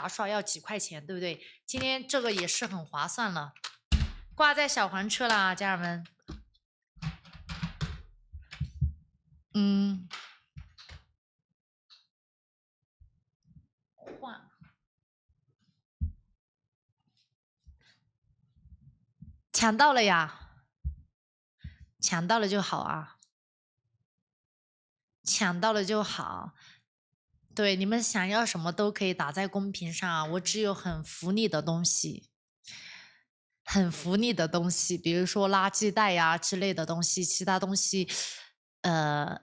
牙刷要几块钱，对不对？今天这个也是很划算了，挂在小黄车了，家人们。嗯，换，抢到了呀！抢到了就好啊！抢到了就好。对，你们想要什么都可以打在公屏上啊！我只有很福利的东西，很福利的东西，比如说垃圾袋呀之类的东西，其他东西，呃，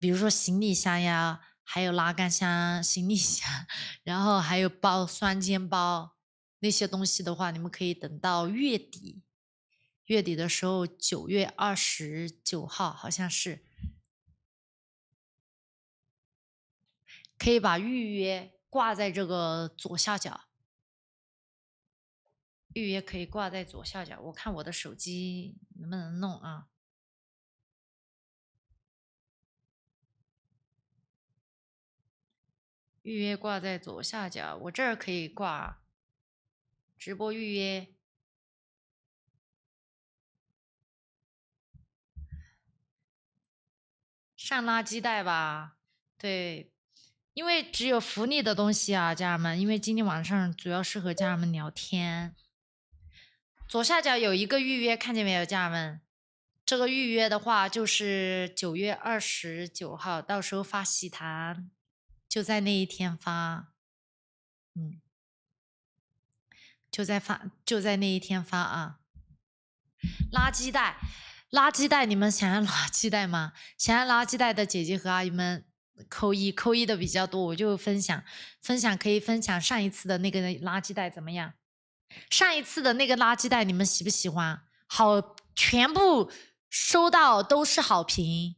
比如说行李箱呀，还有拉杆箱、行李箱，然后还有包双肩包那些东西的话，你们可以等到月底，月底的时候九月二十九号，好像是。可以把预约挂在这个左下角，预约可以挂在左下角。我看我的手机能不能弄啊？预约挂在左下角，我这儿可以挂直播预约，上垃圾袋吧，对。因为只有福利的东西啊，家人们。因为今天晚上主要是和家人们聊天。左下角有一个预约，看见没有，家人们？这个预约的话，就是九月二十九号，到时候发喜糖，就在那一天发。嗯，就在发，就在那一天发啊！垃圾袋，垃圾袋，你们想要垃圾袋吗？想要垃圾袋的姐姐和阿姨们。扣一扣一的比较多，我就分享分享，可以分享上一次的那个垃圾袋怎么样？上一次的那个垃圾袋你们喜不喜欢？好，全部收到都是好评，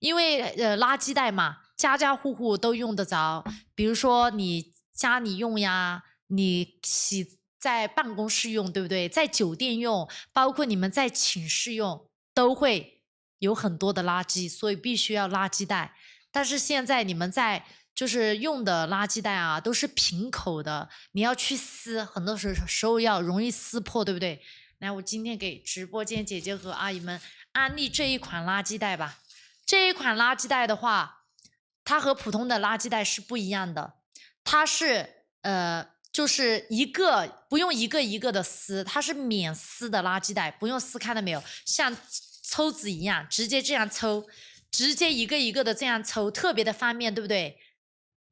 因为呃垃圾袋嘛，家家户户都用得着。比如说你家里用呀，你洗在办公室用，对不对？在酒店用，包括你们在寝室用，都会有很多的垃圾，所以必须要垃圾袋。但是现在你们在就是用的垃圾袋啊，都是瓶口的，你要去撕，很多时时候要容易撕破，对不对？来，我今天给直播间姐姐和阿姨们安利这一款垃圾袋吧。这一款垃圾袋的话，它和普通的垃圾袋是不一样的，它是呃就是一个不用一个一个的撕，它是免撕的垃圾袋，不用撕，看到没有？像抽纸一样，直接这样抽。直接一个一个的这样抽，特别的方便，对不对？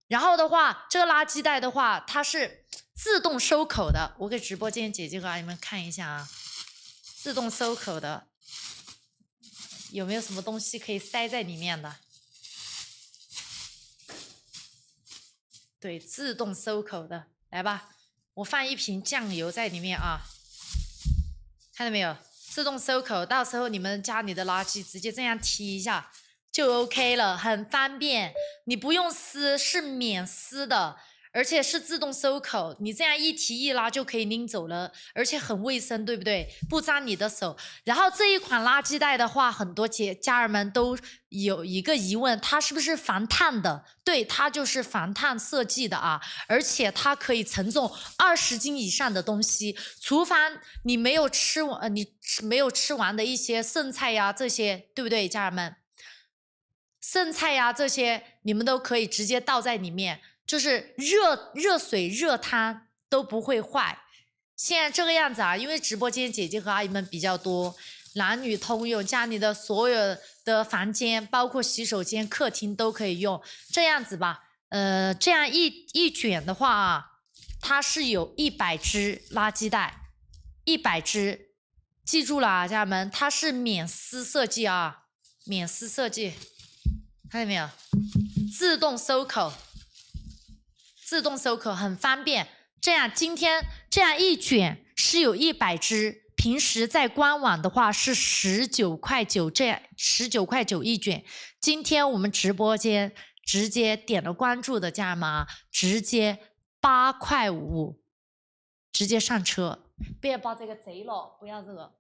然后的话，这个垃圾袋的话，它是自动收口的。我给直播间姐姐和阿姨们看一下啊，自动收口的，有没有什么东西可以塞在里面的？对，自动收口的，来吧，我放一瓶酱油在里面啊，看到没有？自动收口，到时候你们家里的垃圾直接这样提一下。就 OK 了，很方便，你不用撕，是免撕的，而且是自动收口，你这样一提一拉就可以拎走了，而且很卫生，对不对？不脏你的手。然后这一款垃圾袋的话，很多姐家人们都有一个疑问，它是不是防烫的？对，它就是防烫设计的啊，而且它可以承重二十斤以上的东西。厨房你没有吃完，你没有吃完的一些剩菜呀，这些对不对，家人们？剩菜呀，这些你们都可以直接倒在里面，就是热热水、热汤都不会坏。现在这个样子啊，因为直播间姐姐和阿姨们比较多，男女通用，家里的所有的房间，包括洗手间、客厅都可以用。这样子吧，呃，这样一一卷的话啊，它是有一百只垃圾袋，一百只，记住了啊，家人们，它是免撕设计啊，免撕设计。看见没有？自动收口，自动收口，很方便。这样，今天这样一卷是有一百只，平时在官网的话是十九块九，这样十九块九一卷。今天我们直播间直接点了关注的家人们啊，直接八块五，直接上车。不要把这个贼了，不要这个。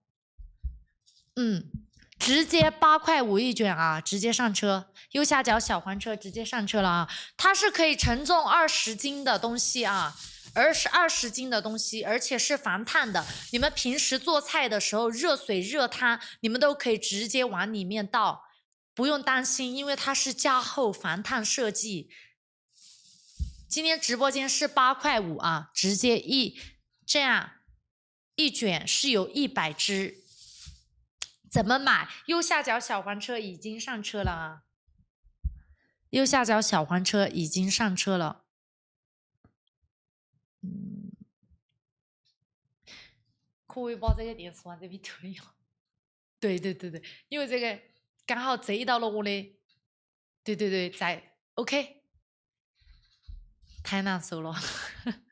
嗯。直接八块五一卷啊，直接上车，右下角小黄车直接上车了啊！它是可以承重二十斤的东西啊，而是二十斤的东西，而且是防烫的。你们平时做菜的时候，热水、热汤，你们都可以直接往里面倒，不用担心，因为它是加厚防烫设计。今天直播间是八块五啊，直接一这样一卷是有一百只，怎么买？右下角小黄车已经上车了啊！右下角小黄车已经上车了。嗯，可以把这个电池往这边推了。对对对对，因为这个刚好遮到了我的。对对对，在 OK。太难受了，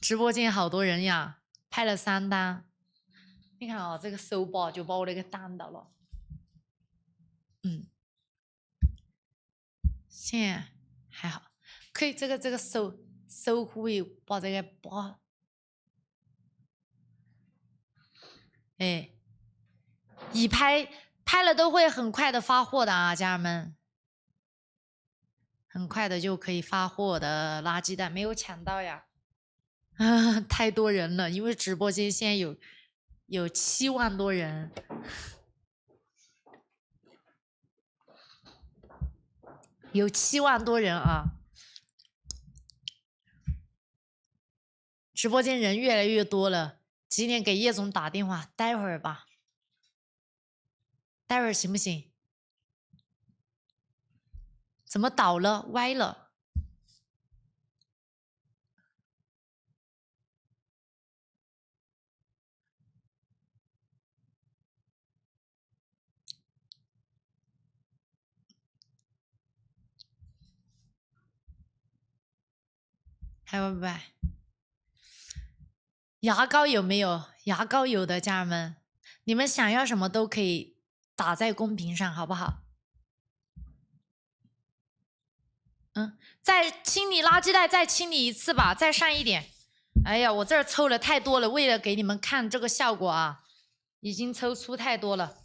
直播间好多人呀，拍了三单。你看啊，这个手把就把我那个挡到了，嗯，行，还好，可以这个这个手手以把这个把，哎，已拍拍了都会很快的发货的啊，家人们，很快的就可以发货的垃圾袋没有抢到呀，啊，太多人了，因为直播间现在有。有七万多人，有七万多人啊！直播间人越来越多了。几点给叶总打电话，待会儿吧，待会儿行不行？怎么倒了，歪了？还有不？牙膏有没有？牙膏有的，家人们，你们想要什么都可以打在公屏上，好不好？嗯，再清理垃圾袋，再清理一次吧，再上一点。哎呀，我这儿抽了太多了，为了给你们看这个效果啊，已经抽出太多了，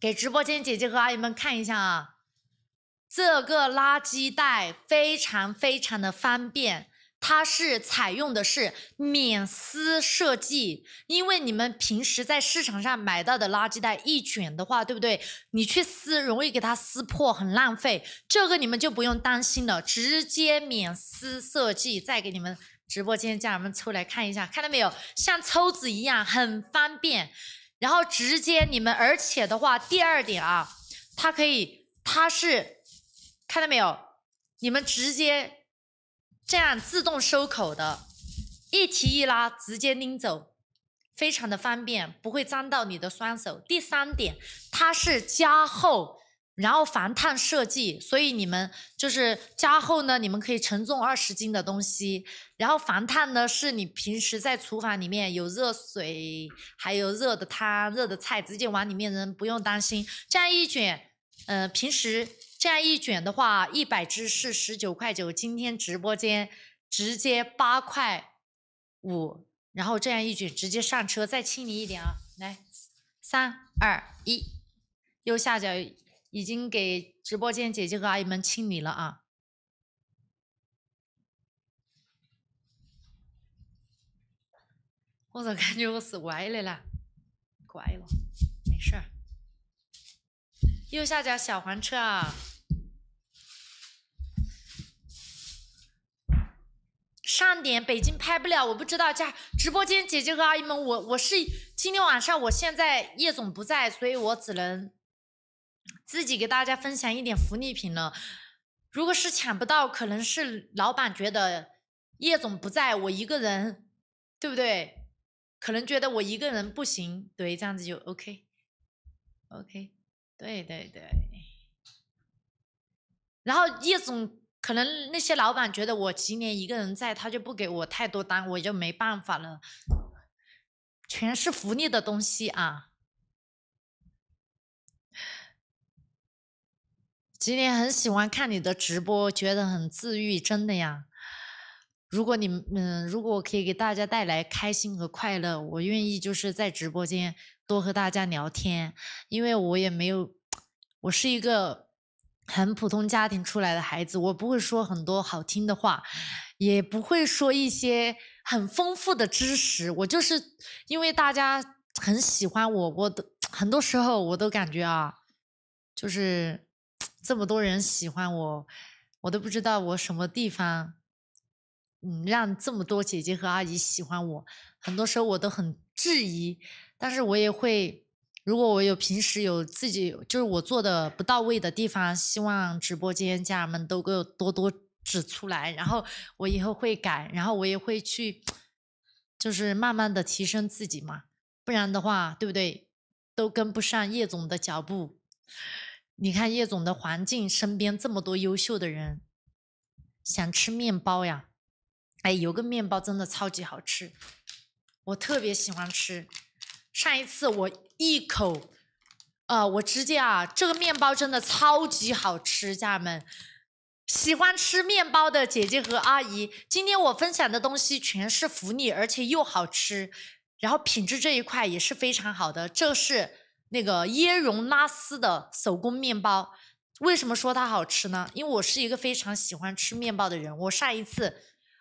给直播间姐姐和阿姨们看一下啊。这个垃圾袋非常非常的方便，它是采用的是免撕设计，因为你们平时在市场上买到的垃圾袋一卷的话，对不对？你去撕容易给它撕破，很浪费。这个你们就不用担心了，直接免撕设计。再给你们直播间家人们抽来看一下，看到没有？像抽纸一样，很方便。然后直接你们，而且的话，第二点啊，它可以，它是。看到没有？你们直接这样自动收口的，一提一拉直接拎走，非常的方便，不会脏到你的双手。第三点，它是加厚，然后防烫设计，所以你们就是加厚呢，你们可以承重二十斤的东西；然后防烫呢，是你平时在厨房里面有热水，还有热的汤、热的菜，直接往里面扔，不用担心。这样一卷，呃，平时。这样一卷的话，一百只是十九块九，今天直播间直接八块五，然后这样一卷直接上车，再清理一点啊！来，三二一，右下角已经给直播间姐姐和阿姨们清理了啊！我咋感觉我是歪了呢？乖了，没事儿，右下角小黄车啊。上点北京拍不了，我不知道。家直播间姐姐和阿姨们，我我是今天晚上，我现在叶总不在，所以我只能自己给大家分享一点福利品了。如果是抢不到，可能是老板觉得叶总不在，我一个人，对不对？可能觉得我一个人不行，对，这样子就 OK，OK，对对对。然后叶总。可能那些老板觉得我吉年一个人在，他就不给我太多单，我就没办法了。全是福利的东西啊！今年很喜欢看你的直播，觉得很治愈，真的呀。如果你们，如果我可以给大家带来开心和快乐，我愿意就是在直播间多和大家聊天，因为我也没有，我是一个。很普通家庭出来的孩子，我不会说很多好听的话，也不会说一些很丰富的知识。我就是因为大家很喜欢我，我的很多时候我都感觉啊，就是 这么多人喜欢我，我都不知道我什么地方，嗯，让这么多姐姐和阿姨喜欢我。很多时候我都很质疑，但是我也会。如果我有平时有自己就是我做的不到位的地方，希望直播间家人们都给我多多指出来，然后我以后会改，然后我也会去，就是慢慢的提升自己嘛，不然的话，对不对？都跟不上叶总的脚步。你看叶总的环境，身边这么多优秀的人，想吃面包呀，哎，有个面包真的超级好吃，我特别喜欢吃。上一次我一口，呃，我直接啊，这个面包真的超级好吃，家人们喜欢吃面包的姐姐和阿姨，今天我分享的东西全是福利，而且又好吃，然后品质这一块也是非常好的。这是那个椰蓉拉丝的手工面包，为什么说它好吃呢？因为我是一个非常喜欢吃面包的人，我上一次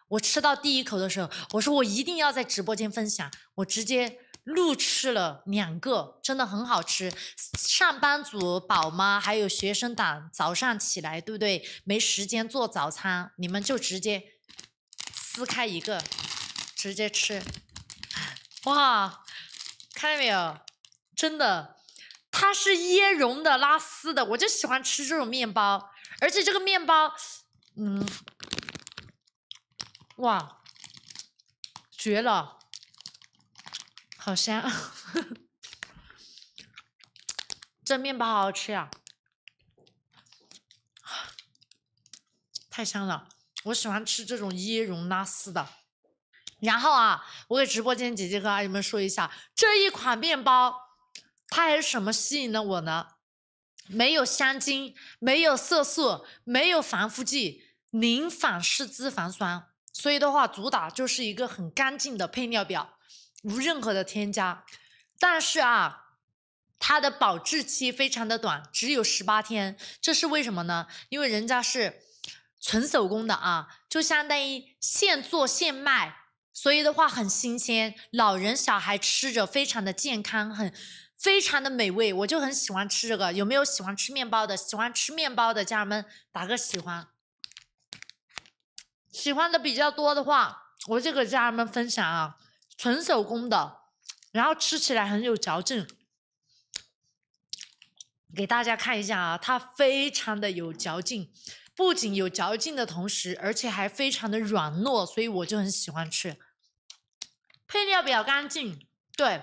我吃到第一口的时候，我说我一定要在直播间分享，我直接。路吃了两个，真的很好吃。上班族、宝妈还有学生党早上起来，对不对？没时间做早餐，你们就直接撕开一个，直接吃。哇，看到没有？真的，它是椰蓉的、拉丝的，我就喜欢吃这种面包。而且这个面包，嗯，哇，绝了！好香，这 面包好吃呀，太香了！我喜欢吃这种椰蓉拉丝的。然后啊，我给直播间姐姐和阿姨们说一下，这一款面包它还有什么吸引了我呢？没有香精，没有色素，没有防腐剂，零反式脂肪酸。所以的话，主打就是一个很干净的配料表。无任何的添加，但是啊，它的保质期非常的短，只有十八天。这是为什么呢？因为人家是纯手工的啊，就相当于现做现卖，所以的话很新鲜，老人小孩吃着非常的健康，很非常的美味。我就很喜欢吃这个，有没有喜欢吃面包的？喜欢吃面包的家人们打个喜欢，喜欢的比较多的话，我就给家人们分享啊。纯手工的，然后吃起来很有嚼劲，给大家看一下啊，它非常的有嚼劲，不仅有嚼劲的同时，而且还非常的软糯，所以我就很喜欢吃。配料比较干净，对，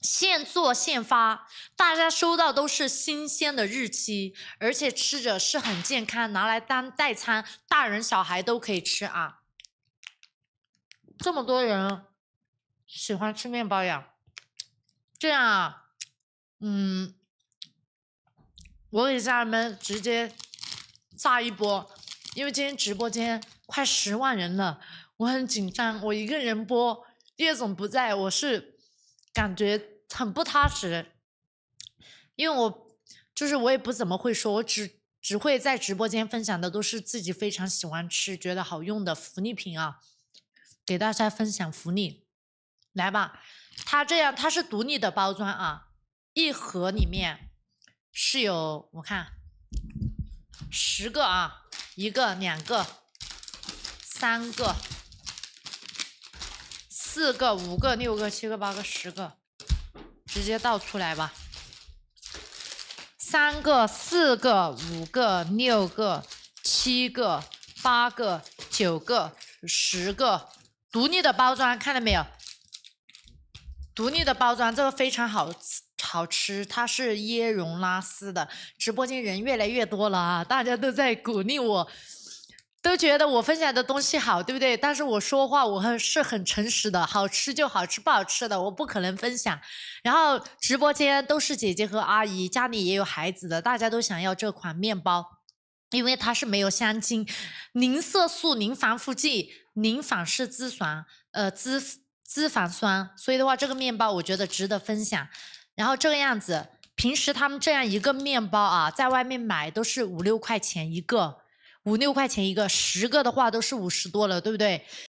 现做现发，大家收到都是新鲜的日期，而且吃着是很健康，拿来当代餐，大人小孩都可以吃啊。这么多人。喜欢吃面包呀，这样啊，嗯，我给家人们直接炸一波，因为今天直播间快十万人了，我很紧张，我一个人播，叶总不在，我是感觉很不踏实，因为我就是我也不怎么会说，我只只会在直播间分享的都是自己非常喜欢吃、觉得好用的福利品啊，给大家分享福利。来吧，它这样它是独立的包装啊，一盒里面是有我看十个啊，一个两个三个四个五个六个七个八个十个，直接倒出来吧。三个四个五个六个七个八个九个十个，独立的包装，看到没有？独立的包装，这个非常好吃，好吃。它是椰蓉拉丝的。直播间人越来越多了啊，大家都在鼓励我，都觉得我分享的东西好，对不对？但是我说话我很是很诚实的，好吃就好吃，不好吃的我不可能分享。然后直播间都是姐姐和阿姨，家里也有孩子的，大家都想要这款面包，因为它是没有香精、零色素、零防腐剂、零反式脂肪，呃，脂。脂肪酸，所以的话，这个面包我觉得值得分享。然后这个样子，平时他们这样一个面包啊，在外面买都是五六块钱一个，五六块钱一个，十个的话都是五十多了，对不对？